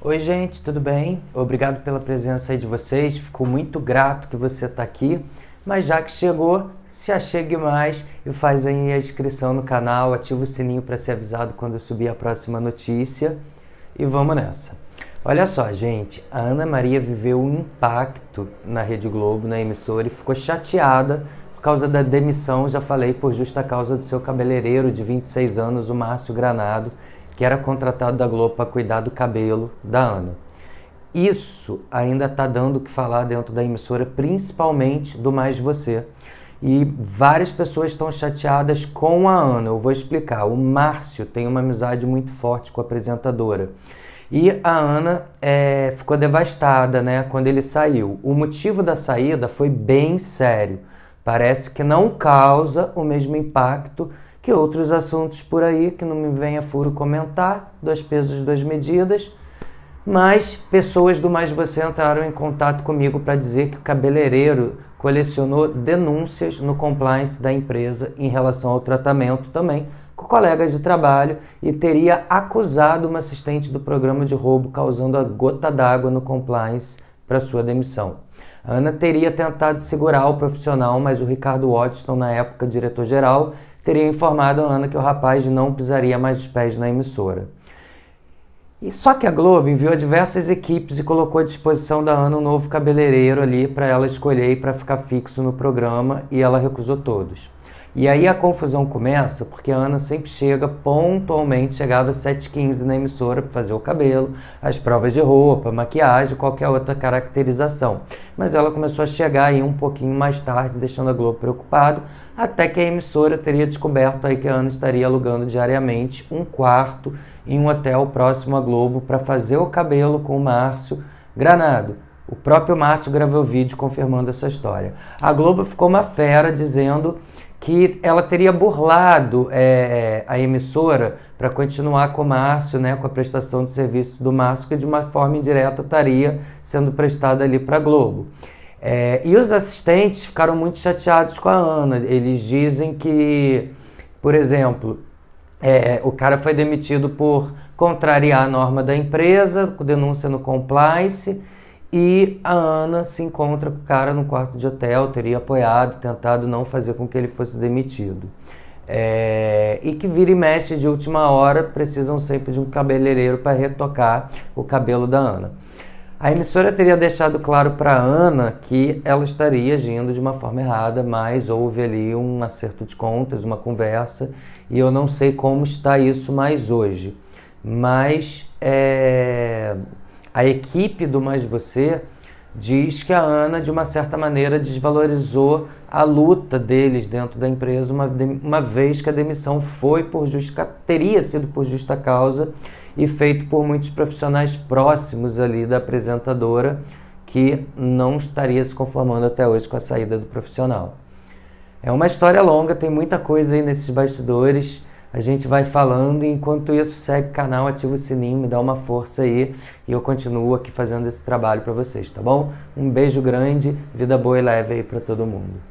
Oi, gente, tudo bem? Obrigado pela presença aí de vocês. Fico muito grato que você está aqui. Mas já que chegou, se achegue mais e faz aí a inscrição no canal, ativa o sininho para ser avisado quando eu subir a próxima notícia. E vamos nessa. Olha só, gente, a Ana Maria viveu um impacto na Rede Globo, na emissora, e ficou chateada por causa da demissão, já falei, por justa causa do seu cabeleireiro de 26 anos, o Márcio Granado, que era contratado da Globo para cuidar do cabelo da Ana. Isso ainda está dando o que falar dentro da emissora, principalmente do Mais Você. E várias pessoas estão chateadas com a Ana. Eu vou explicar. O Márcio tem uma amizade muito forte com a apresentadora. E a Ana é, ficou devastada né, quando ele saiu. O motivo da saída foi bem sério. Parece que não causa o mesmo impacto que outros assuntos por aí, que não me venha furo comentar, dois pesos, duas medidas. Mas pessoas do Mais Você entraram em contato comigo para dizer que o cabeleireiro colecionou denúncias no compliance da empresa em relação ao tratamento também com colegas de trabalho e teria acusado uma assistente do programa de roubo causando a gota d'água no compliance para sua demissão. A Ana teria tentado segurar o profissional, mas o Ricardo Watson, na época diretor-geral, teria informado a Ana que o rapaz não pisaria mais os pés na emissora. E só que a Globo enviou diversas equipes e colocou à disposição da Ana um novo cabeleireiro ali para ela escolher e para ficar fixo no programa, e ela recusou todos. E aí a confusão começa porque a Ana sempre chega pontualmente, chegava às 7h15 na emissora para fazer o cabelo, as provas de roupa, maquiagem, qualquer outra caracterização. Mas ela começou a chegar aí um pouquinho mais tarde, deixando a Globo preocupado, até que a emissora teria descoberto aí que a Ana estaria alugando diariamente um quarto em um hotel próximo à Globo para fazer o cabelo com o Márcio Granado. O próprio Márcio gravou vídeo confirmando essa história. A Globo ficou uma fera dizendo que ela teria burlado é, a emissora para continuar com o Márcio, né, com a prestação de serviço do Márcio, que de uma forma indireta estaria sendo prestada ali para a Globo. É, e os assistentes ficaram muito chateados com a Ana. Eles dizem que, por exemplo, é, o cara foi demitido por contrariar a norma da empresa, com denúncia no Complice. E a Ana se encontra com o cara no quarto de hotel, teria apoiado, tentado não fazer com que ele fosse demitido. É, e que vira e mexe de última hora, precisam sempre de um cabeleireiro para retocar o cabelo da Ana. A emissora teria deixado claro para Ana que ela estaria agindo de uma forma errada, mas houve ali um acerto de contas, uma conversa, e eu não sei como está isso mais hoje. Mas é, a equipe do Mais Você diz que a Ana, de uma certa maneira, desvalorizou a luta deles dentro da empresa, uma, uma vez que a demissão foi por justa, teria sido por justa causa e feito por muitos profissionais próximos ali da apresentadora que não estaria se conformando até hoje com a saída do profissional. É uma história longa, tem muita coisa aí nesses bastidores a gente vai falando. Enquanto isso, segue o canal, ativa o sininho, me dá uma força aí e eu continuo aqui fazendo esse trabalho para vocês, tá bom? Um beijo grande, vida boa e leve aí para todo mundo.